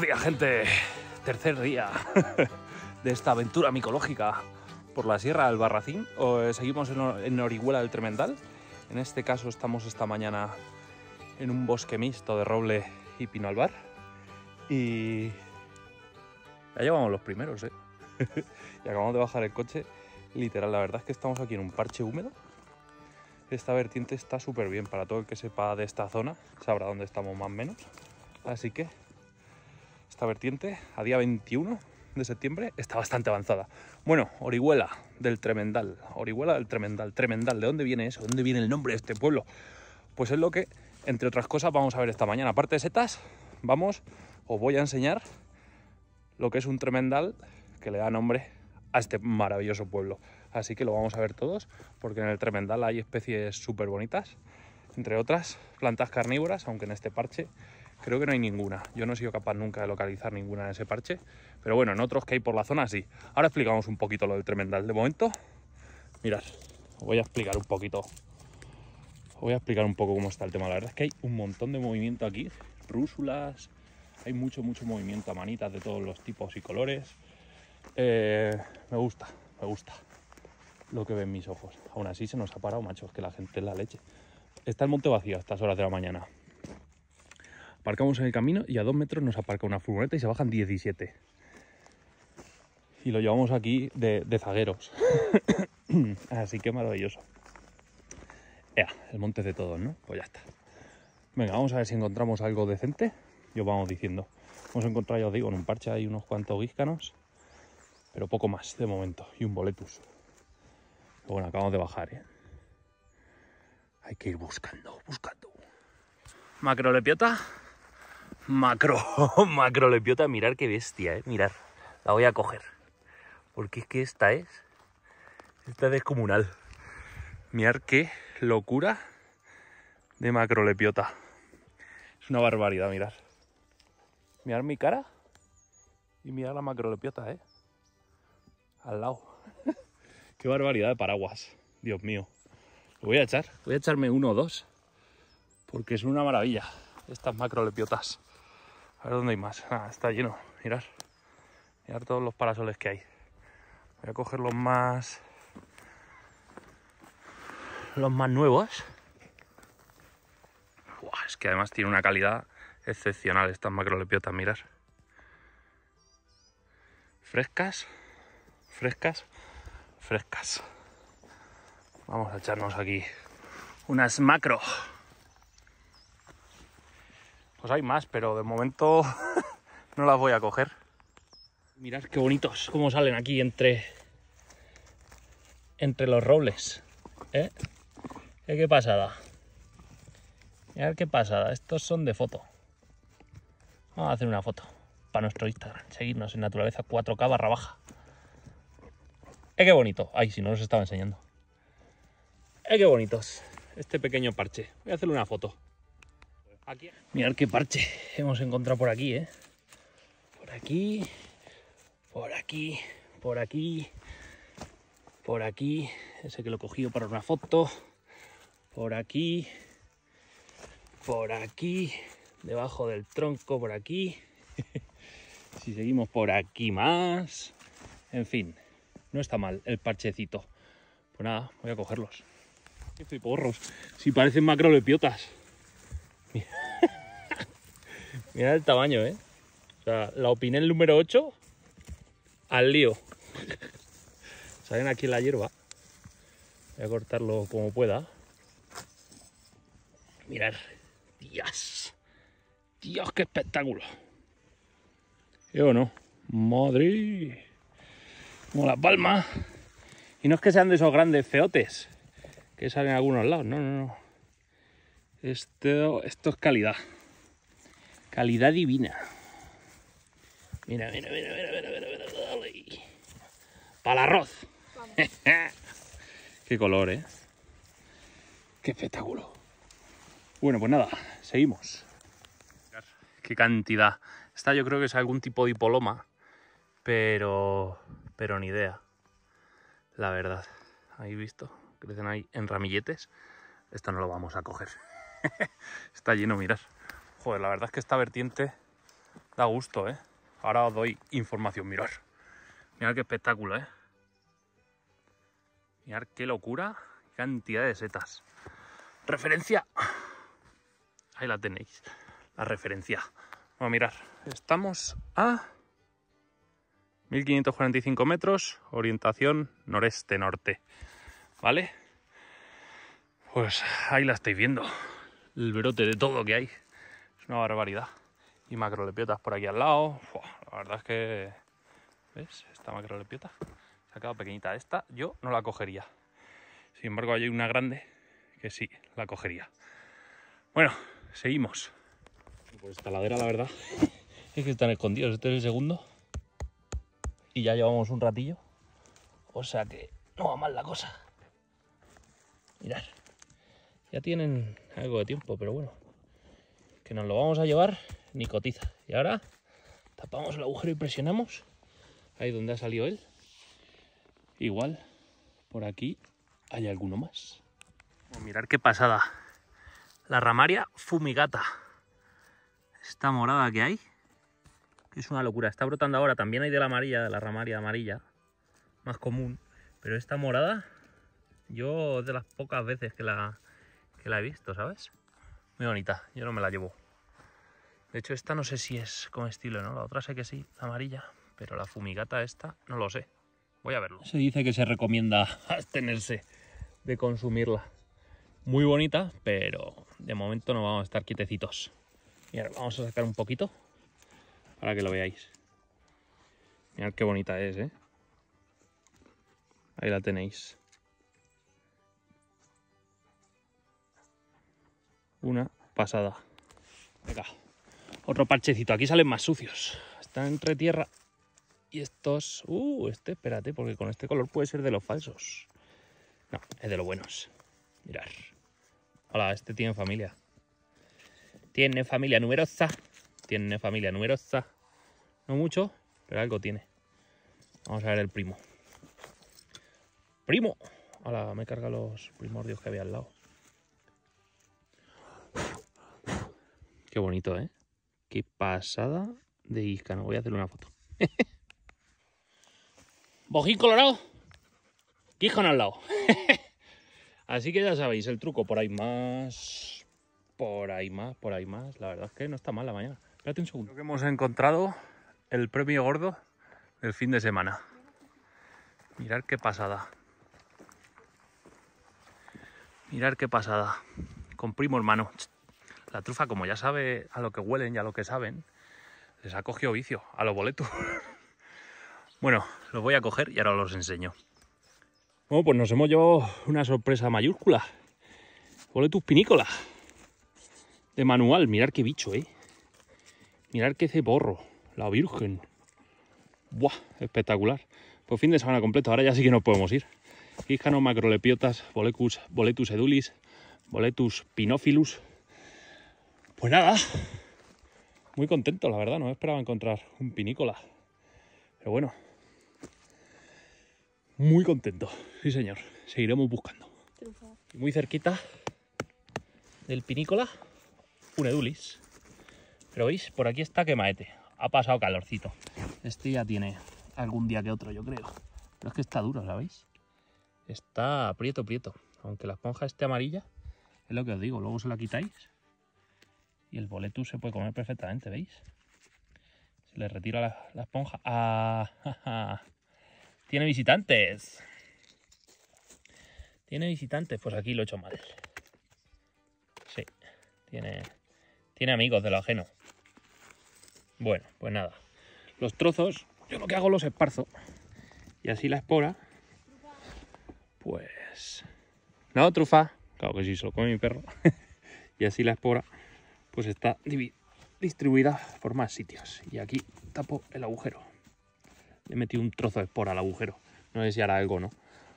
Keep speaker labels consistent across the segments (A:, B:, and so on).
A: Buenos gente. Tercer día de esta aventura micológica por la Sierra del Barracín. Eh, seguimos en Orihuela del Tremendal. En este caso estamos esta mañana en un bosque mixto de roble y pino albar. Y ya llevamos los primeros, ¿eh? y acabamos de bajar el coche. Literal, la verdad es que estamos aquí en un parche húmedo. Esta vertiente está súper bien para todo el que sepa de esta zona. Sabrá dónde estamos más o menos. Así que vertiente a día 21 de septiembre está bastante avanzada. Bueno, Orihuela del Tremendal, Orihuela del Tremendal, Tremendal, ¿de dónde viene eso? dónde viene el nombre de este pueblo? Pues es lo que, entre otras cosas, vamos a ver esta mañana. Aparte de setas, vamos, os voy a enseñar lo que es un Tremendal que le da nombre a este maravilloso pueblo. Así que lo vamos a ver todos, porque en el Tremendal hay especies súper bonitas, entre otras plantas carnívoras, aunque en este parche Creo que no hay ninguna. Yo no he sido capaz nunca de localizar ninguna en ese parche. Pero bueno, en otros que hay por la zona sí. Ahora explicamos un poquito lo del tremendal. De momento, mirad, os voy a explicar un poquito. Os voy a explicar un poco cómo está el tema. La verdad es que hay un montón de movimiento aquí. Rúsulas. Hay mucho, mucho movimiento a manitas de todos los tipos y colores. Eh, me gusta, me gusta lo que ven mis ojos. Aún así se nos ha parado, macho. que la gente es la leche. Está el monte vacío a estas horas de la mañana. Aparcamos en el camino y a dos metros nos aparca una furgoneta y se bajan 17. Y lo llevamos aquí de, zagueros. Así que maravilloso. Ea, el monte de todos, ¿no? Pues ya está. Venga, vamos a ver si encontramos algo decente. Yo vamos diciendo. Hemos encontrado, ya os digo, en un parche hay unos cuantos guíscanos. Pero poco más de momento. Y un boletus. Pero bueno, acabamos de bajar, ¿eh? Hay que ir buscando, buscando. Macrolepiota. Macro, macrolepiota, lepiota, mirar qué bestia, ¿eh? mirar. La voy a coger. Porque es que esta es. Esta es descomunal. Mirar qué locura de macrolepiota. Es una barbaridad, mirar. Mirar mi cara y mirar la macrolepiota, ¿eh? Al lado. qué barbaridad de paraguas. Dios mío. Lo voy a echar. Voy a echarme uno o dos. Porque es una maravilla estas macrolepiotas. A ver dónde hay más. Ah, está lleno. mirad. Mirad todos los parasoles que hay. Voy a coger los más... Los más nuevos. es que además tiene una calidad excepcional estas macrolepiotas, mirad. Frescas. Frescas. Frescas. Vamos a echarnos aquí unas macro. Pues hay más, pero de momento no las voy a coger. Mirad qué bonitos cómo salen aquí entre, entre los robles. ¿eh? ¿Qué, pasada. Mirad qué pasada. Estos son de foto. Vamos a hacer una foto para nuestro Instagram. Seguirnos en naturaleza 4K barra baja. ¡Eh, qué bonito! Ay, si no los estaba enseñando. ¡Eh, qué bonitos! Este pequeño parche. Voy a hacerle una foto. Aquí. Mirad qué parche hemos encontrado por aquí, ¿eh? Por aquí, por aquí, por aquí, por aquí. Ese que lo he cogido para una foto. Por aquí, por aquí, debajo del tronco, por aquí. si seguimos por aquí más. En fin, no está mal el parchecito. Pues nada, voy a cogerlos. Qué porros. Si parecen macrolepiotas. Mira el tamaño, ¿eh? O sea, la opinel número 8 al lío. Salen aquí la hierba. Voy a cortarlo como pueda. Mirad. Dios. Dios, qué espectáculo. o no. Madrid. Como las palmas. Y no es que sean de esos grandes feotes que salen a algunos lados. No, no, no. Esto, esto es calidad. Calidad divina. Mira, mira, mira, mira, mira, mira, mira, dale. Para el arroz. Qué color, ¿eh? Qué espectáculo. Bueno, pues nada, seguimos. Qué cantidad. Esta yo creo que es algún tipo de hipoloma, pero, pero ni idea. La verdad. Ahí visto, crecen ahí en ramilletes. Esto no lo vamos a coger. está lleno, mirad. Joder, la verdad es que esta vertiente da gusto, ¿eh? Ahora os doy información, mirad. Mirad qué espectáculo, ¿eh? Mirad qué locura, cantidad de setas. Referencia. Ahí la tenéis, la referencia. Vamos a mirar. Estamos a 1545 metros, orientación noreste-norte. ¿Vale? Pues ahí la estáis viendo el brote de todo que hay. Es una barbaridad. Y macrolepiotas por aquí al lado. la verdad es que... ¿Ves? Esta macrolepiota. Se ha quedado pequeñita. Esta yo no la cogería. Sin embargo, hay una grande que sí, la cogería. Bueno, seguimos. Por pues esta ladera, la verdad, es que están escondidos. Este es el segundo. Y ya llevamos un ratillo. O sea que no va mal la cosa. Mirad. Ya tienen algo de tiempo, pero bueno, que nos lo vamos a llevar ni cotiza. Y ahora tapamos el agujero y presionamos ahí donde ha salido él. Igual por aquí hay alguno más. Mirar qué pasada. La ramaria fumigata. Esta morada que hay. Es una locura. Está brotando ahora. También hay de la amarilla, de la ramaria amarilla. Más común. Pero esta morada, yo de las pocas veces que la, que la he visto, ¿sabes? Muy bonita, yo no me la llevo. De hecho, esta no sé si es comestible, ¿no? La otra sé que sí, amarilla, pero la fumigata esta no lo sé. Voy a verlo. Se dice que se recomienda abstenerse de consumirla. Muy bonita, pero de momento no vamos a estar quietecitos. ahora vamos a sacar un poquito para que lo veáis. Mirad qué bonita es, ¿eh? Ahí la tenéis. una pasada. Venga, otro parchecito. Aquí salen más sucios. Están entre tierra y estos... Uh, este, espérate, porque con este color puede ser de los falsos. No, es de los buenos. Mirar. Hola, este tiene familia. Tiene familia numerosa. Tiene familia numerosa. No mucho, pero algo tiene. Vamos a ver el primo. ¡Primo! Hola, me carga los primordios que había al lado. Qué bonito, ¿eh? Qué pasada de No Voy a hacer una foto. Bojín colorado. Quijón al lado. Así que ya sabéis el truco. Por ahí más. Por ahí más, por ahí más. La verdad es que no está mal la mañana. Espérate un segundo. Creo que hemos encontrado el premio gordo del fin de semana. Mirad qué pasada. Mirad qué pasada. Con primo hermano la trufa, como ya sabe a lo que huelen y a lo que saben, les ha cogido vicio a los boletos. bueno, los voy a coger y ahora los enseño. Bueno, pues nos hemos llevado una sorpresa mayúscula. Boletus pinícola. De manual, mirar qué bicho, ¿eh? Mirar qué ceborro. La Virgen. Buah, espectacular. Pues fin de semana completo, ahora ya sí que nos podemos ir. Quijano macrolepiotas, boletus, boletus edulis, boletus pinophilus. Pues nada, muy contento, la verdad, no esperaba encontrar un pinícola. Pero bueno, muy contento, sí señor, seguiremos buscando. muy cerquita del pinícola, un edulis. Pero veis, por aquí está maete, ha pasado calorcito. Este ya tiene algún día que otro, yo creo. Pero es que está duro, ¿sabéis? Está prieto, prieto. Aunque la esponja esté amarilla, es lo que os digo, luego se la quitáis y el boletus se puede comer perfectamente, ¿veis? Se le retira la, esponja. ¡Ah! Tiene visitantes. Tiene visitantes. Pues aquí lo he hecho mal. Sí. Tiene, tiene amigos de lo ajeno. Bueno, pues nada. Los trozos, yo lo que hago los esparzo. Y así la espora. Pues... No, trufa. Claro que sí, se lo come mi perro. y así la espora pues está distribuida por más sitios. Y aquí tapo el agujero. Le he metido un trozo de espora al agujero. No sé si hará algo no.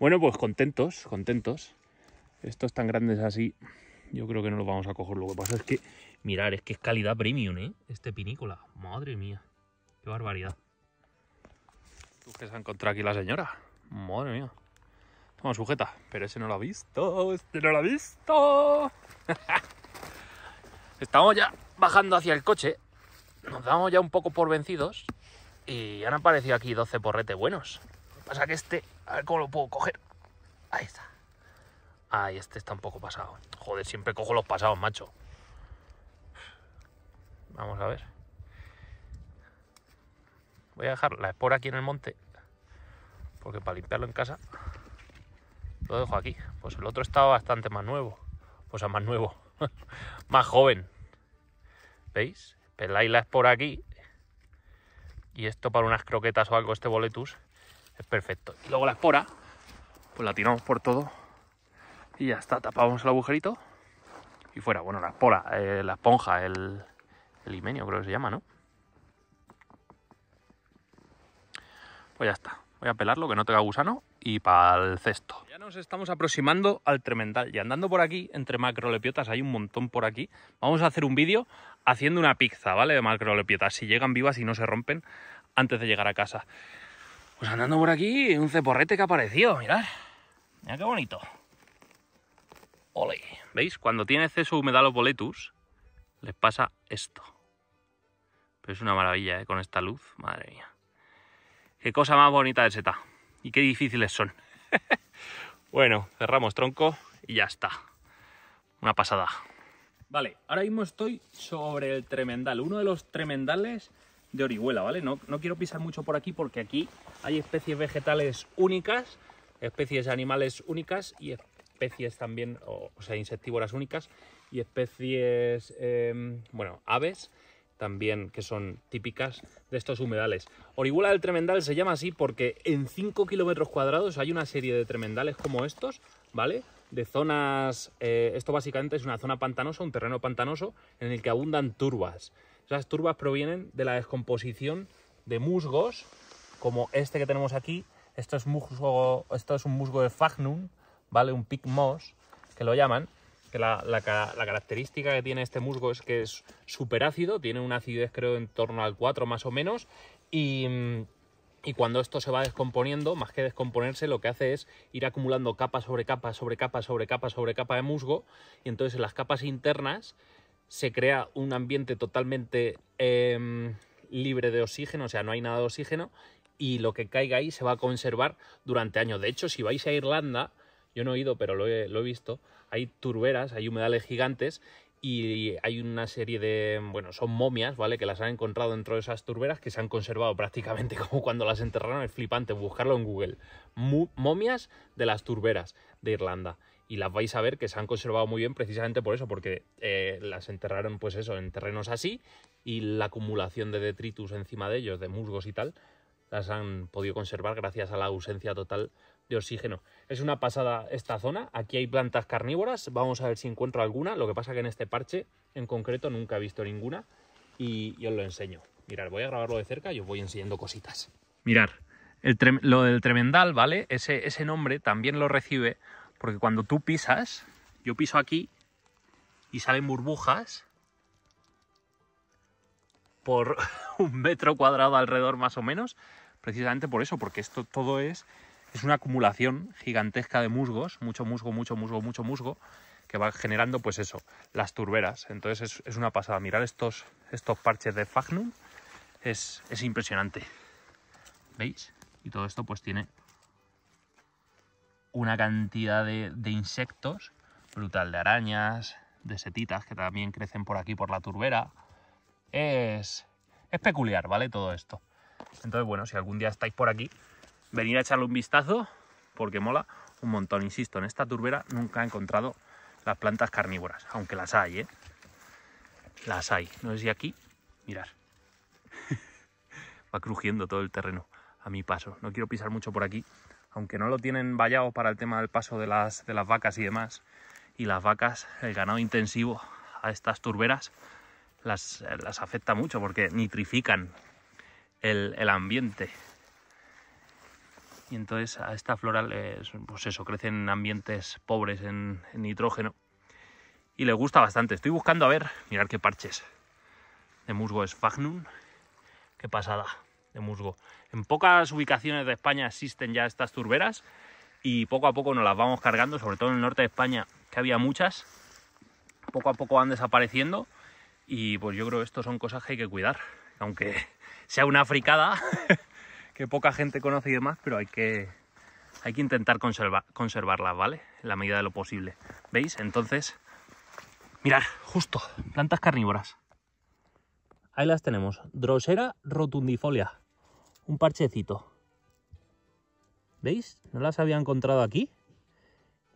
A: Bueno, pues contentos, contentos. Estos tan grandes así, yo creo que no los vamos a coger. Lo que pasa es que, mirar, es que es calidad premium, ¿eh? Este pinícola. Madre mía. Qué barbaridad. ¿Tú que se ha encontrado aquí la señora? Madre mía. Toma, sujeta. Pero ese no lo ha visto. Este no lo ha visto. Estamos ya bajando hacia el coche, nos damos ya un poco por vencidos y han aparecido aquí 12 porretes buenos. Lo que pasa que este, a ver cómo lo puedo coger. Ahí está. Ahí este está un poco pasado. Joder, siempre cojo los pasados, macho. Vamos a ver. Voy a dejar la espora aquí en el monte. Porque para limpiarlo en casa, lo dejo aquí. Pues el otro estaba bastante más nuevo. O pues sea, más nuevo. más joven. ¿Veis? isla es por aquí. Y esto para unas croquetas o algo, este boletus, es perfecto. Y luego la espora, pues la tiramos por todo. Y ya está, tapamos el agujerito. Y fuera, bueno, la espora, eh, la esponja, el, el creo que se llama, ¿no? Pues ya está a pelarlo, que no tenga gusano, y para el cesto. Ya nos estamos aproximando al tremendal. Y andando por aquí, entre macrolepiotas, hay un montón por aquí. Vamos a hacer un vídeo haciendo una pizza, ¿vale? De macrolepiotas, si llegan vivas y no se rompen antes de llegar a casa. Pues andando por aquí, un ceporrete que ha aparecido, mirad. Mirad qué bonito. Ole. ¿Veis? Cuando tiene exceso humedad los boletus, les pasa esto. Pero es una maravilla, ¿eh? Con esta luz, madre mía. Qué cosa más bonita de seta. Y qué difíciles son. bueno, cerramos tronco y ya está. Una pasada. Vale, ahora mismo estoy sobre el tremendal, uno de los tremendales de Orihuela, ¿vale? No, quiero pisar mucho por aquí porque aquí hay especies vegetales únicas, especies animales únicas y especies también, o, sea, insectívoras únicas y especies, em, bueno, aves también que son típicas de estos humedales. Orihuela del Tremendal se llama así porque en 5 kilómetros cuadrados hay una serie de tremendales como estos, ¿vale? De zonas... Eh, esto básicamente es una zona pantanosa, un terreno pantanoso, en el que abundan turbas. Esas turbas provienen de la descomposición de musgos, como este que tenemos aquí. Esto es, musgo, esto es un musgo de Fagnum, ¿vale? Un pic moss, que lo llaman la, característica que tiene este musgo es que es súper ácido, tiene una acidez creo en torno al 4 más o menos, y, cuando esto se va descomponiendo, más que descomponerse, lo que hace es ir acumulando capa sobre capa, sobre capa, sobre capa, sobre capa de musgo, y entonces en las capas internas se crea un ambiente totalmente em, libre de oxígeno, o sea, no hay nada de oxígeno, y lo que caiga ahí se va a conservar durante años. De hecho, si vais a Irlanda, yo no he ido, pero lo he visto, hay turberas, hay humedales gigantes y hay una serie de, bueno, son momias, ¿vale? Que las han encontrado dentro de esas turberas que se han conservado prácticamente como cuando las enterraron, es flipante buscarlo en Google. momias de las turberas de Irlanda. Y las vais a ver que se han conservado muy bien precisamente por eso, porque eh, las enterraron, pues eso, en terrenos así y la acumulación de detritus encima de ellos, de musgos y tal, las han podido conservar gracias a la ausencia total de oxígeno. Es una pasada esta zona. Aquí hay plantas carnívoras. Vamos a ver si encuentro alguna. Lo que pasa que en este parche en concreto nunca he visto ninguna. Y, os lo enseño. Mirad, voy a grabarlo de cerca y os voy enseñando cositas. Mirad, el lo del tremendal, ¿vale? Ese, ese nombre también lo recibe porque cuando tú pisas, yo piso aquí y salen burbujas por un metro cuadrado alrededor más o menos, precisamente por eso, porque esto todo es es una acumulación gigantesca de musgos, mucho musgo, mucho musgo, mucho musgo, que va generando pues eso, las turberas. Entonces es, una pasada. Mirar estos, estos parches de Fagnum es, impresionante. ¿Veis? Y todo esto pues tiene una cantidad de, de, insectos brutal, de arañas, de setitas que también crecen por aquí, por la turbera. Es, es peculiar, ¿vale? Todo esto. Entonces, bueno, si algún día estáis por aquí, venir a echarle un vistazo porque mola un montón. Insisto, en esta turbera nunca he encontrado las plantas carnívoras, aunque las hay, ¿eh? Las hay. No sé si aquí, mirar. Va crujiendo todo el terreno a mi paso. No quiero pisar mucho por aquí, aunque no lo tienen vallado para el tema del paso de las, vacas y demás. Y las vacas, el ganado intensivo a estas turberas las, las afecta mucho porque nitrifican el, el ambiente y entonces a esta floral, pues eso, crece en ambientes pobres en, nitrógeno y le gusta bastante. Estoy buscando, a ver, mirar qué parches de musgo es Fagnum, qué pasada de musgo. En pocas ubicaciones de España existen ya estas turberas y poco a poco nos las vamos cargando, sobre todo en el norte de España, que había muchas, poco a poco van desapareciendo y pues yo creo que esto son cosas que hay que cuidar, aunque sea una fricada. que poca gente conoce y demás, pero hay que, hay que intentar conservarlas, ¿vale? En la medida de lo posible. ¿Veis? Entonces, mirad, justo, plantas carnívoras. Ahí las tenemos. Drosera rotundifolia. Un parchecito. ¿Veis? No las había encontrado aquí.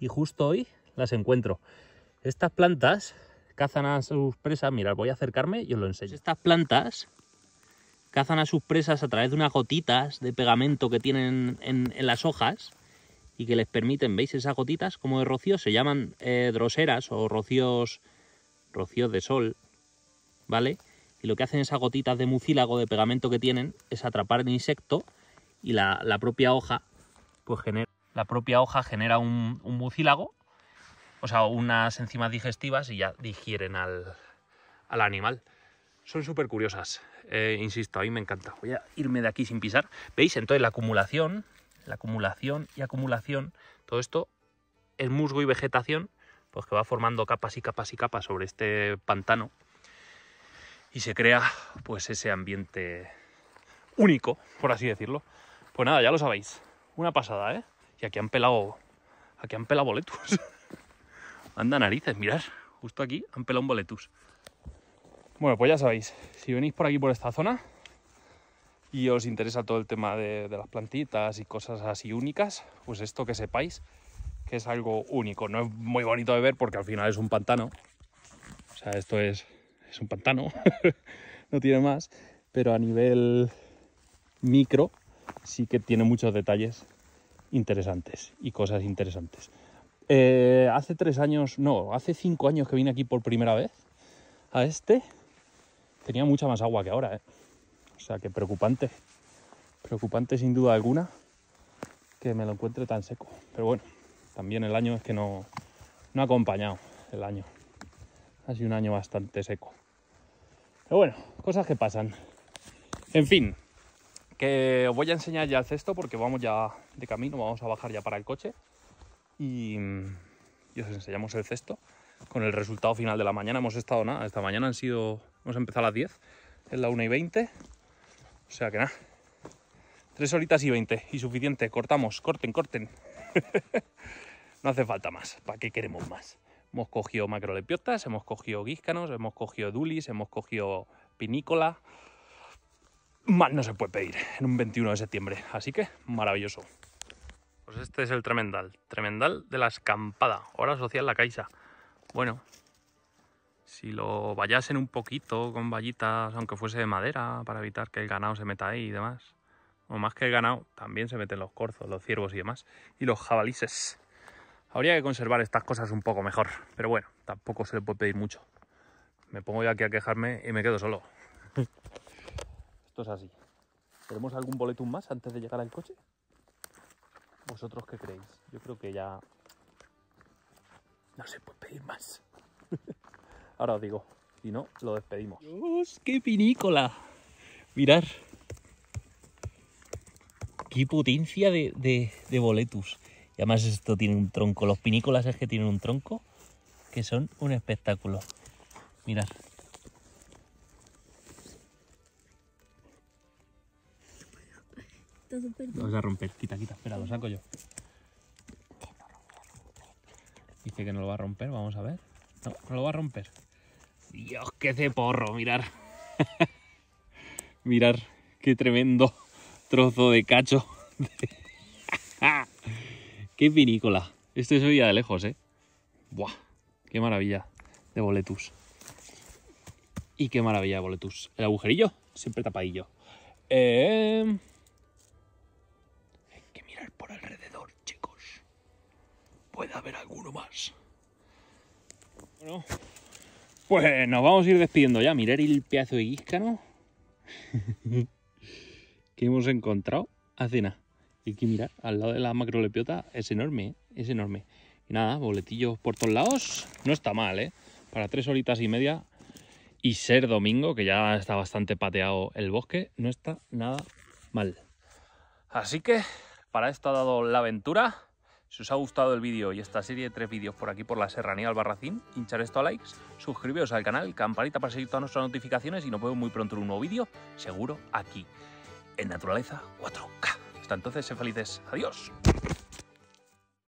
A: Y justo hoy las encuentro. Estas plantas cazan a sus presas. Mirad, voy a acercarme y os lo enseño. Estas plantas cazan a sus presas a través de unas gotitas de pegamento que tienen en, las hojas y que les permiten, ¿veis? Esas gotitas como de rocío se llaman eh, droseras o rocíos, rocíos de sol, ¿vale? Y lo que hacen esas gotitas de mucílago de pegamento que tienen es atrapar el insecto y la, propia hoja, pues genera, la propia hoja genera un, mucílago, o sea, unas enzimas digestivas y ya digieren al, al animal. Son súper curiosas. Eh, insisto, a mí me encanta. Voy a irme de aquí sin pisar. ¿Veis? Entonces la acumulación, la acumulación y acumulación, todo esto es musgo y vegetación, pues que va formando capas y capas y capas sobre este pantano y se crea pues ese ambiente único, por así decirlo. Pues nada, ya lo sabéis. Una pasada, ¿eh? Y aquí han pelado, aquí han pelado boletus. Anda narices, mirad, justo aquí han pelado un boletus. Bueno, pues ya sabéis, si venís por aquí, por esta zona, y os interesa todo el tema de, las plantitas y cosas así únicas, pues esto que sepáis que es algo único. No es muy bonito de ver porque al final es un pantano. O sea, esto es, un pantano, no tiene más, pero a nivel micro sí que tiene muchos detalles interesantes y cosas interesantes. Eh, hace tres años, no, hace cinco años que vine aquí por primera vez a este tenía mucha más agua que ahora, ¿eh? O sea que preocupante, preocupante sin duda alguna que me lo encuentre tan seco. Pero bueno, también el año es que no, no ha acompañado el año. Ha sido un año bastante seco. Pero bueno, cosas que pasan. En fin, que os voy a enseñar ya el cesto porque vamos ya de camino, vamos a bajar ya para el coche. Y, y os enseñamos el cesto con el resultado final de la mañana. Hemos estado nada, esta mañana han sido Hemos empezado a las 10. Es la 1 y 20. O sea que nada. 3 horitas y 20. Y suficiente. Cortamos. Corten, corten. no hace falta más. ¿Para qué queremos más? Hemos cogido macrolepiotas, hemos cogido guíscanos, hemos cogido dulis, hemos cogido pinícola. Más no se puede pedir en un 21 de septiembre. Así que maravilloso. Pues este es el tremendal. Tremendal de la escampada. Hora social La Caixa. Bueno, si lo vayasen un poquito con vallitas, aunque fuese de madera, para evitar que el ganado se meta ahí y demás. O más que el ganado, también se meten los corzos, los ciervos y demás. Y los jabalices Habría que conservar estas cosas un poco mejor. Pero bueno, tampoco se le puede pedir mucho. Me pongo yo aquí a quejarme y me quedo solo. Esto es así. ¿Tenemos algún boletín más antes de llegar al coche? ¿Vosotros qué creéis? Yo creo que ya... No se puede pedir más. Ahora os digo, si no, lo despedimos. Dios, qué pinícola! Mirad. Qué potencia de, de, boletus. Y además esto tiene un tronco. Los pinícolas es que tienen un tronco que son un espectáculo. Mirad. Vamos a romper, quita, quita, espera, lo saco yo. Dice que no lo va a romper, vamos a ver. No, no lo va a romper. Dios, qué ceporro, mirar. mirar, qué tremendo trozo de cacho. qué vinícola. Esto hoy veía de lejos, ¿eh? Buah, qué maravilla de boletus. Y qué maravilla de boletus. El agujerillo, siempre tapadillo. Eh... Hay que mirar por alrededor, chicos. Puede haber alguno más. Bueno, pues nos vamos a ir despidiendo ya. Mirar el pedazo de guíscano que hemos encontrado a nada. Y que mirar, al lado de la macrolepiota es enorme, ¿eh? es enorme. Y nada, boletillos por todos lados. No está mal, ¿eh? Para tres horitas y media y ser domingo, que ya está bastante pateado el bosque, no está nada mal. Así que para esto ha dado la aventura. Si os ha gustado el vídeo y esta serie de tres vídeos por aquí por la Serranía Albarracín, hinchar esto a likes, suscribiros al canal, campanita para seguir todas nuestras notificaciones y nos vemos muy pronto en un nuevo vídeo, seguro aquí, en Naturaleza 4K. Hasta entonces, sé felices. Adiós.